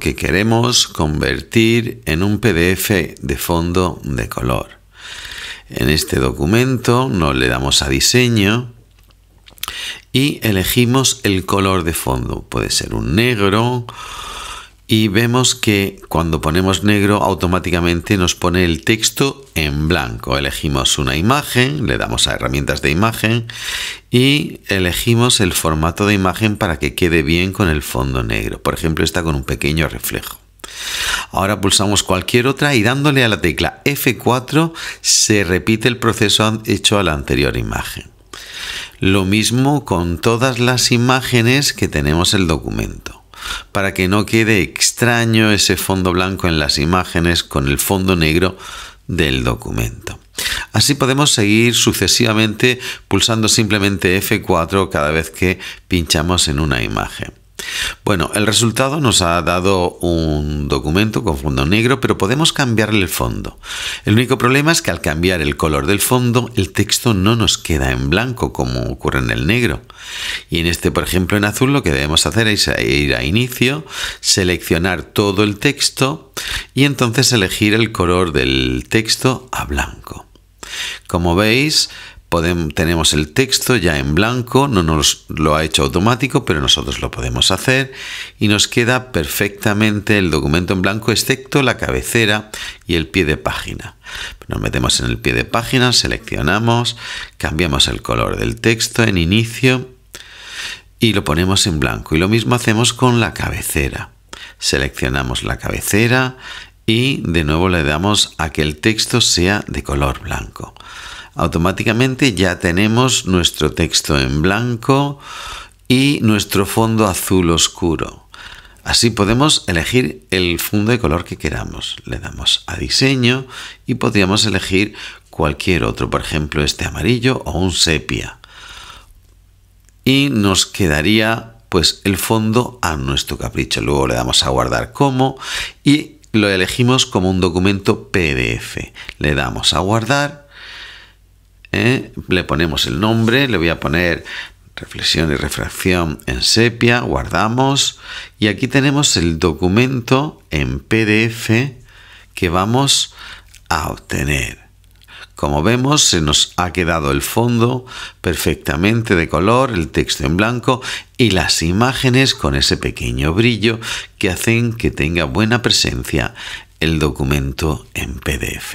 que queremos convertir en un PDF de fondo de color. En este documento nos le damos a diseño y elegimos el color de fondo. Puede ser un negro, y vemos que cuando ponemos negro automáticamente nos pone el texto en blanco. Elegimos una imagen, le damos a herramientas de imagen y elegimos el formato de imagen para que quede bien con el fondo negro. Por ejemplo, esta con un pequeño reflejo. Ahora pulsamos cualquier otra y dándole a la tecla F4 se repite el proceso hecho a la anterior imagen. Lo mismo con todas las imágenes que tenemos el documento para que no quede extraño ese fondo blanco en las imágenes con el fondo negro del documento. Así podemos seguir sucesivamente pulsando simplemente F4 cada vez que pinchamos en una imagen. Bueno, el resultado nos ha dado un documento con fondo negro, pero podemos cambiarle el fondo. El único problema es que al cambiar el color del fondo, el texto no nos queda en blanco como ocurre en el negro. Y en este, por ejemplo, en azul, lo que debemos hacer es ir a inicio, seleccionar todo el texto y entonces elegir el color del texto a blanco. Como veis, tenemos el texto ya en blanco, no nos lo ha hecho automático, pero nosotros lo podemos hacer y nos queda perfectamente el documento en blanco, excepto la cabecera y el pie de página. Nos metemos en el pie de página, seleccionamos, cambiamos el color del texto en inicio y lo ponemos en blanco. Y lo mismo hacemos con la cabecera. Seleccionamos la cabecera y de nuevo le damos a que el texto sea de color blanco automáticamente ya tenemos nuestro texto en blanco y nuestro fondo azul oscuro. Así podemos elegir el fondo de color que queramos. Le damos a diseño y podríamos elegir cualquier otro, por ejemplo este amarillo o un sepia. Y nos quedaría pues el fondo a nuestro capricho. Luego le damos a guardar como y lo elegimos como un documento PDF. Le damos a guardar ¿eh? le ponemos el nombre, le voy a poner reflexión y refracción en sepia, guardamos y aquí tenemos el documento en PDF que vamos a obtener. Como vemos, se nos ha quedado el fondo perfectamente de color, el texto en blanco y las imágenes con ese pequeño brillo que hacen que tenga buena presencia el documento en PDF.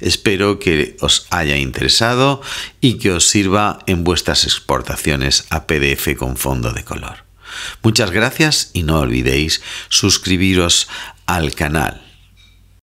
Espero que os haya interesado y que os sirva en vuestras exportaciones a PDF con fondo de color. Muchas gracias y no olvidéis suscribiros al canal.